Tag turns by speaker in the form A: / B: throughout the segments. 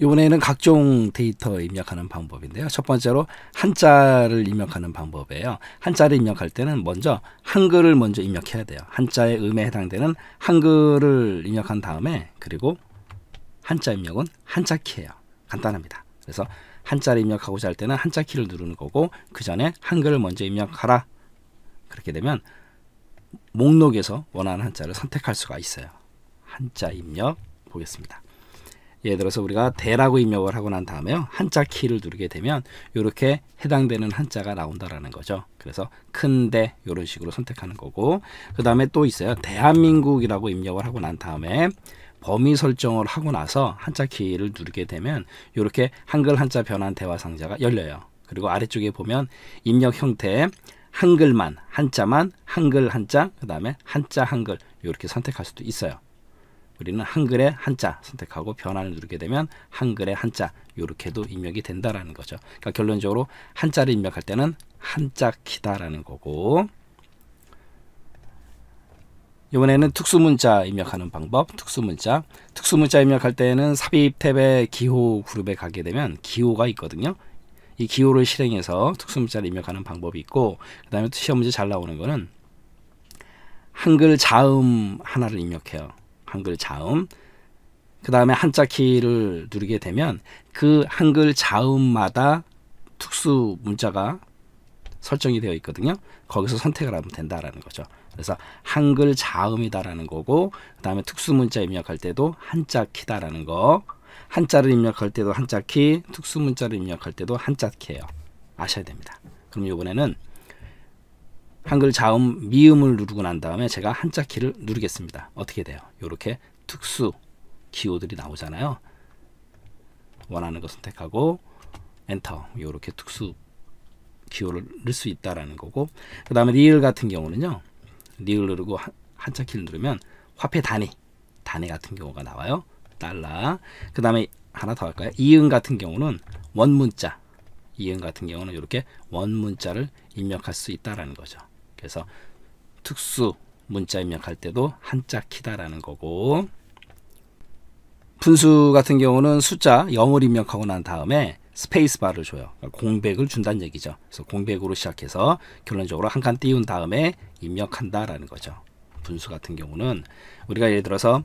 A: 이번에는 각종 데이터 입력하는 방법인데요. 첫 번째로 한자를 입력하는 방법이에요. 한자를 입력할 때는 먼저 한글을 먼저 입력해야 돼요. 한자의 음에 해당되는 한글을 입력한 다음에 그리고 한자 입력은 한자 키예요. 간단합니다. 그래서 한자를 입력하고자 할 때는 한자 키를 누르는 거고 그 전에 한글을 먼저 입력하라. 그렇게 되면 목록에서 원하는 한자를 선택할 수가 있어요. 한자 입력 보겠습니다. 예를 들어서 우리가 대라고 입력을 하고 난 다음에요. 한자 키를 누르게 되면 이렇게 해당되는 한자가 나온다라는 거죠. 그래서 큰데 이런 식으로 선택하는 거고 그 다음에 또 있어요. 대한민국이라고 입력을 하고 난 다음에 범위 설정을 하고 나서 한자 키를 누르게 되면 이렇게 한글 한자 변환 대화 상자가 열려요. 그리고 아래쪽에 보면 입력 형태 한글만 한자만 한글 한자 그 다음에 한자 한글 이렇게 선택할 수도 있어요. 우리는 한글의 한자 선택하고 변환을 누르게 되면 한글의 한자 이렇게도 입력이 된다라는 거죠. 그러니까 결론적으로 한자를 입력할 때는 한자키다라는 거고 이번에는 특수문자 입력하는 방법 특수문자 특수문자 입력할 때는 삽입 탭의 기호 그룹에 가게 되면 기호가 있거든요 이 기호를 실행해서 특수문자를 입력하는 방법이 있고 그 다음에 시험 문제 잘 나오는 거는 한글 자음 하나를 입력해요 한글 자음 그 다음에 한자 키를 누르게 되면 그 한글 자음마다 특수 문자가 설정이 되어 있거든요. 거기서 선택을 하면 된다라는 거죠. 그래서 한글 자음이다라는 거고 그 다음에 특수 문자 입력할 때도 한자 키다라는 거 한자를 입력할 때도 한자 키 특수 문자를 입력할 때도 한자 키예요. 아셔야 됩니다. 그럼 이번에는 한글 자음 미음을 누르고 난 다음에 제가 한자 키를 누르겠습니다. 어떻게 돼요? 이렇게 특수 기호들이 나오잖아요. 원하는 거 선택하고 엔터 이렇게 특수 기호를 넣을 수 있다라는 거고 그 다음에 리을 같은 경우는요. 리을 누르고 한, 한자 키를 누르면 화폐 단위 단위 같은 경우가 나와요. 달러 그 다음에 하나 더 할까요? 이응 같은 경우는 원문자 이응 같은 경우는 이렇게 원문자를 입력할 수 있다라는 거죠. 그래서 특수 문자 입력할 때도 한자 키다라는 거고 분수 같은 경우는 숫자 0을 입력하고 난 다음에 스페이스바를 줘요. 그러니까 공백을 준다는 얘기죠. 그래서 공백으로 시작해서 결론적으로 한 칸 띄운 다음에 입력한다라는 거죠. 분수 같은 경우는 우리가 예를 들어서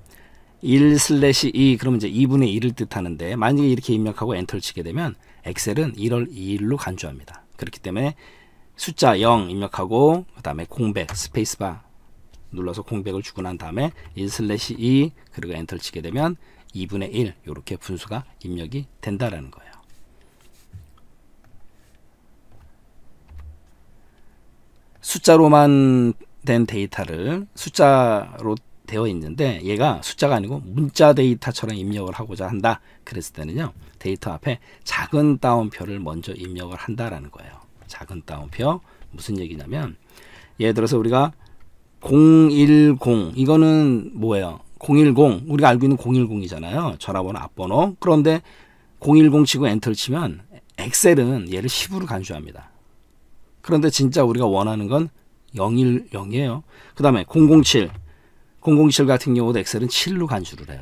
A: 1 슬래시 2 그러면 이제 2분의 1을 뜻하는데 만약에 이렇게 입력하고 엔터를 치게 되면 엑셀은 1월 2일로 간주합니다. 그렇기 때문에 숫자 0 입력하고 그 다음에 공백 스페이스바 눌러서 공백을 주고 난 다음에 1/2 그리고 엔터를 치게 되면 2분의 1 이렇게 분수가 입력이 된다라는 거예요. 숫자로만 된 데이터를 숫자로 되어 있는데 얘가 숫자가 아니고 문자 데이터처럼 입력을 하고자 한다. 그랬을 때는요. 데이터 앞에 작은 따옴표를 먼저 입력을 한다라는 거예요. 작은 따옴표 무슨 얘기냐면 예를 들어서 우리가 010 이거는 뭐예요? 010 우리가 알고 있는 010이잖아요. 전화번호 앞번호. 그런데 010 치고 엔터를 치면 엑셀은 얘를 10으로 간주합니다. 그런데 진짜 우리가 원하는 건 010이에요. 그 다음에 007 007 같은 경우도 엑셀은 7로 간주를 해요.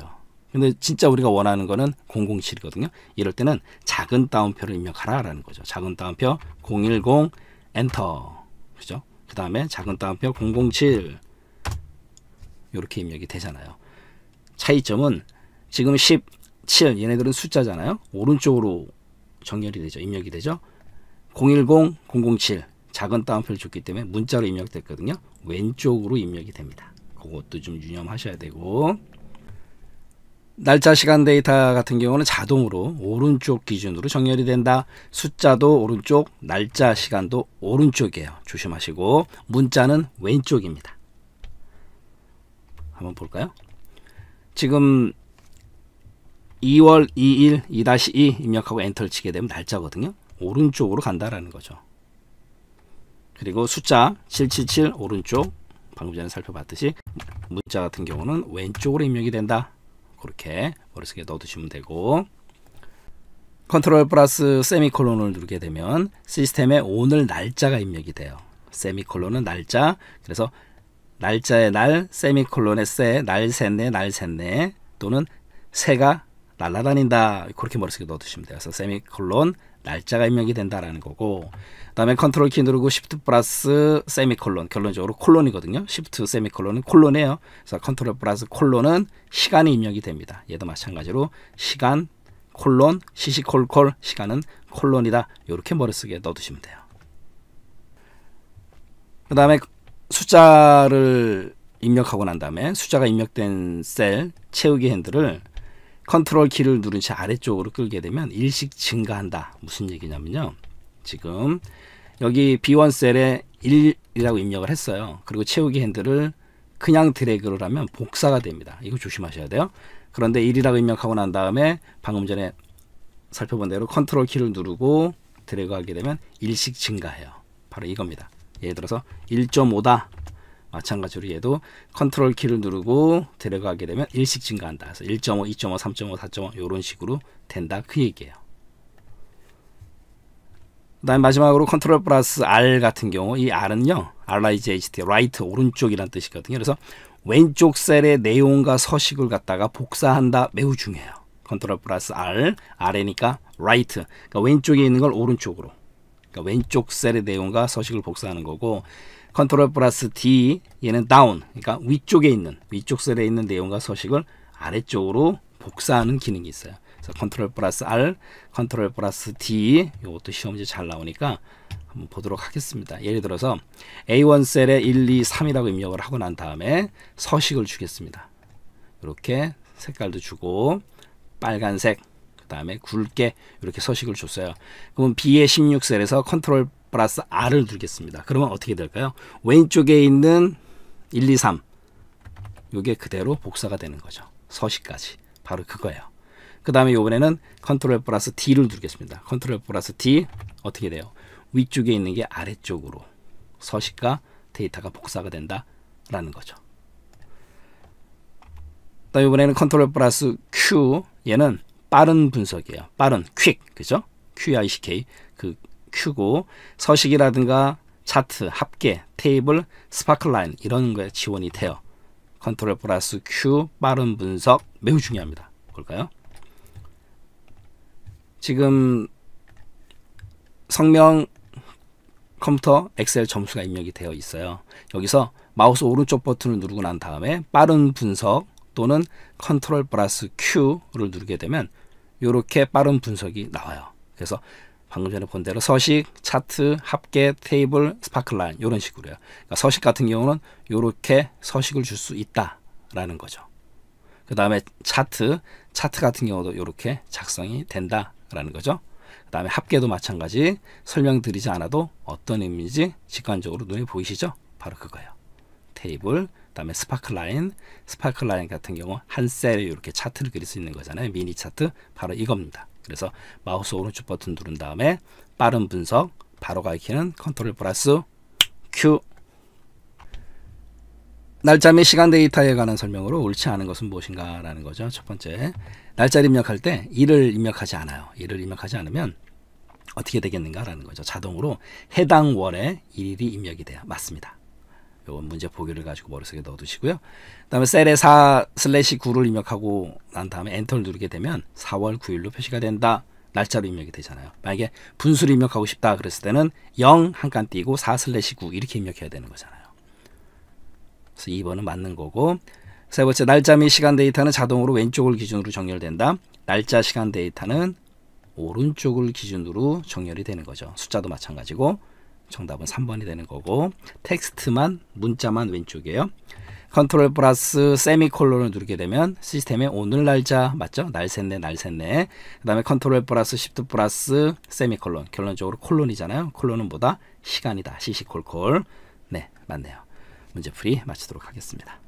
A: 근데 진짜 우리가 원하는 거는 007이거든요. 이럴 때는 작은 따옴표를 입력하라라는 거죠. 작은 따옴표 010 엔터. 그죠? 그 다음에 작은 따옴표 007 이렇게 입력이 되잖아요. 차이점은 지금 17 얘네들은 숫자잖아요. 오른쪽으로 정렬이 되죠. 입력이 되죠. 010 007 작은 따옴표를 줬기 때문에 문자로 입력됐거든요. 왼쪽으로 입력이 됩니다. 그것도 좀 유념하셔야 되고 날짜 시간 데이터 같은 경우는 자동으로 오른쪽 기준으로 정렬이 된다. 숫자도 오른쪽, 날짜 시간도 오른쪽이에요. 조심하시고 문자는 왼쪽입니다. 한번 볼까요? 지금 2월 2일 2-2 입력하고 엔터를 치게 되면 날짜거든요. 오른쪽으로 간다라는 거죠. 그리고 숫자 777 오른쪽 방금 전에 살펴봤듯이 문자 같은 경우는 왼쪽으로 입력이 된다. 그렇게 머릿속에 넣어두시면 되고 컨트롤 플러스 세미콜론을 누르게 되면 시스템에 오늘 날짜가 입력이 돼요. 세미콜론은 날짜 그래서 날짜의 날 세미콜론의 세, 날 셋네, 날 셋네 또는 세가 날라다닌다 그렇게 머릿속에 넣어두시면 돼요. 그래서 세미콜론 날짜가 입력이 된다라는 거고 그다음에 컨트롤 키 누르고 시프트 플러스 세미콜론 결론적으로 콜론이거든요. 시프트 세미콜론은 콜론이에요. 그래서 컨트롤 플러스 콜론은 시간이 입력이 됩니다. 얘도 마찬가지로 시간 콜론 시시콜콜 시간은 콜론이다. 이렇게 머릿속에 넣어두시면 돼요. 그 다음에 숫자를 입력하고 난 다음에 숫자가 입력된 셀 채우기 핸들을 컨트롤 키를 누른 채 아래쪽으로 끌게 되면 일식 증가한다. 무슨 얘기냐면요. 지금 여기 B1 셀에 1이라고 입력을 했어요. 그리고 채우기 핸들을 그냥 드래그를 하면 복사가 됩니다. 이거 조심하셔야 돼요. 그런데 1이라고 입력하고 난 다음에 방금 전에 살펴본 대로 컨트롤 키를 누르고 드래그 하게 되면 일식 증가해요. 바로 이겁니다. 예를 들어서 1.5다. 마찬가지로 얘도 컨트롤 키를 누르고 데려가게 되면 일씩 증가한다. 그래서 1.5, 2.5, 3.5, 4.5 이런 식으로 된다 그 얘기예요. 그다음 마지막으로 컨트롤 플러스 R 같은 경우 이 R은요 RIGHT right 오른쪽이란 뜻이거든요. 그래서 왼쪽 셀의 내용과 서식을 갖다가 복사한다 매우 중요해요. 컨트롤 플러스 R R이니까 right 그러니까 왼쪽에 있는 걸 오른쪽으로 그러니까 왼쪽 셀의 내용과 서식을 복사하는 거고 컨트롤 플러스 D 얘는 다운 그러니까 위쪽에 있는 위쪽 셀에 있는 내용과 서식을 아래쪽으로 복사하는 기능이 있어요. 그래서 컨트롤 플러스 R, 컨트롤 플러스 D 이것도 시험지 잘 나오니까 한번 보도록 하겠습니다. 예를 들어서 A1 셀에 1, 2, 3이라고 입력을 하고 난 다음에 서식을 주겠습니다. 이렇게 색깔도 주고 빨간색 그 다음에 굵게 이렇게 서식을 줬어요. 그러면 B의 16셀에서 컨트롤 플러스 R을 두겠습니다. 그러면 어떻게 될까요? 왼쪽에 있는 1, 2, 3 이게 그대로 복사가 되는 거죠. 서식까지. 바로 그거예요. 그 다음에 이번에는 컨트롤 플러스 D를 두겠습니다. 컨트롤 플러스 D 어떻게 돼요? 위쪽에 있는 게 아래쪽으로 서식과 데이터가 복사가 된다라는 거죠. 또 이번에는 컨트롤 플러스 Q 얘는 빠른 분석이에요. 빠른 퀵 그죠? QICK 그 큐고 서식이라든가 차트, 합계, 테이블, 스파클라인 이런 거에 지원이 돼요. 컨트롤 플러스 Q 빠른 분석 매우 중요합니다. 볼까요? 지금 성명 컴퓨터 엑셀 점수가 입력이 되어 있어요. 여기서 마우스 오른쪽 버튼을 누르고 난 다음에 빠른 분석 또는 컨트롤 플러스 Q를 누르게 되면 이렇게 빠른 분석이 나와요. 그래서 방금 전에 본 대로 서식, 차트, 합계, 테이블, 스파클라인 이런 식으로요. 그러니까 서식 같은 경우는 이렇게 서식을 줄 수 있다라는 거죠. 그 다음에 차트, 차트 같은 경우도 이렇게 작성이 된다라는 거죠. 그 다음에 합계도 마찬가지 설명드리지 않아도 어떤 의미인지 직관적으로 눈에 보이시죠? 바로 그거예요. 테이블, 그 다음에 스파클라인, 스파클라인 같은 경우 한 셀에 이렇게 차트를 그릴 수 있는 거잖아요. 미니 차트, 바로 이겁니다. 그래서 마우스 오른쪽 버튼 누른 다음에 빠른 분석 바로 가리키는 컨트롤 플러스 Q 날짜 및 시간 데이터에 관한 설명으로 옳지 않은 것은 무엇인가 라는 거죠. 첫 번째 날짜를 입력할 때 일을 입력하지 않아요. 일을 입력하지 않으면 어떻게 되겠는가 라는 거죠. 자동으로 해당 월에 일이 입력이 돼요. 맞습니다. 요건 문제 보기를 가지고 머릿속에 넣어두시고요. 그 다음에 셀에 4 슬래시 9를 입력하고 난 다음에 엔터를 누르게 되면 4월 9일로 표시가 된다. 날짜로 입력이 되잖아요. 만약에 분수를 입력하고 싶다 그랬을 때는 0 한 칸 띄고 4 슬래시 9 이렇게 입력해야 되는 거잖아요. 그래서 2번은 맞는 거고 세 번째 날짜 및 시간 데이터는 자동으로 왼쪽을 기준으로 정렬된다. 날짜 시간 데이터는 오른쪽을 기준으로 정렬이 되는 거죠. 숫자도 마찬가지고 정답은 3번이 되는 거고 텍스트만 문자만 왼쪽이에요. 컨트롤 플러스 세미콜론을 누르게 되면 시스템에 오늘 날짜 맞죠? 날 샜네 날 샜네 그 다음에 컨트롤 플러스 시프트 플러스 세미콜론 결론적으로 콜론이잖아요 콜론은 뭐다? 시간이다 시시콜콜 네 맞네요 문제풀이 마치도록 하겠습니다